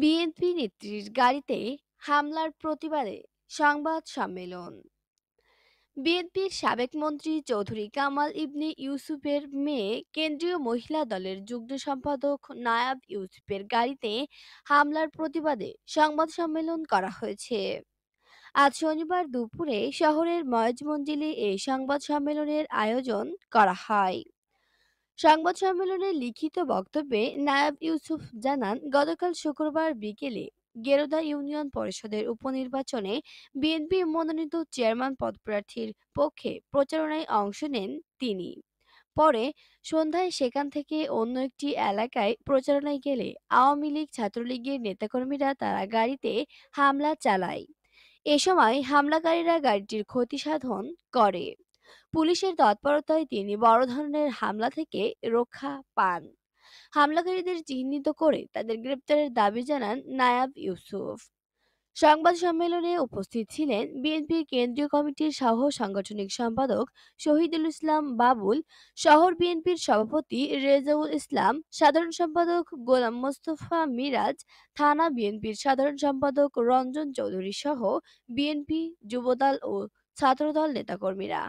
BNP নেত্রীর গাড়িতে হামলার প্রতিবাদে সংবাদ সম্মেলন বিএনপির সাবেক মন্ত্রী চৌধুরী কামাল ইবনে ইউসুফের মেয়ে কেন্দ্রীয় মহিলা দলের যুগ্ম সম্পাদক নায়াব ইউসুফের গাড়িতে হামলার প্রতিবাদে সংবাদ সম্মেলন করা হয়েছে আজ শনিবার দুপুরে শহরের ময়জমঞ্জিলে এই সংবাদ সম্মেলনের আয়োজন করা হয় সংবাদ সম্মেলনে লিখিত বক্তব্যে নায়াব ইউসুফ জানান গতকাল শুক্রবার বিকেলে গেরোদা ইউনিয়ন পরিষদের উপনির্বাচনে বিএনপি মনোনীত চেয়ারম্যান পদপ্রার্থীর পক্ষে প্রচারণায় অংশ নেন তিনি পরে সন্ধ্যায় সেখান থেকে অন্য একটি এলাকায় প্রচারণায় গেলে আওয়ামী লীগ ছাত্রলীগের নেতাকর্মীরা তারা গাড়িতে হামলা চালায় এ সময় হামলাকারীরা গাড়িটির ক্ষতিসাধন করে পুলিশের তৎপরতায় তিনি বড় ধরনের হামলা থেকে রক্ষা পান হামলাকারীদের চিহ্নিত করে তাদের গ্রেপ্তারের দাবি জানান নায়াব ইউসুফ সংবাদ সম্মেলনে উপস্থিত ছিলেন বিএনপির কেন্দ্রীয় কমিটির সহ সাংগঠনিক সম্পাদক শহীদুল ইসলাম বাবুল শহর বিএনপির সভাপতি রেজাউল ইসলাম সাধারণ সম্পাদক গোলাম মোস্তফা মিরাজ থানা বিএনপির সাধারণ সম্পাদক রঞ্জন চৌধুরী সহ বিএনপি যুবদল ও ছাত্রদল নেতাকর্মীরা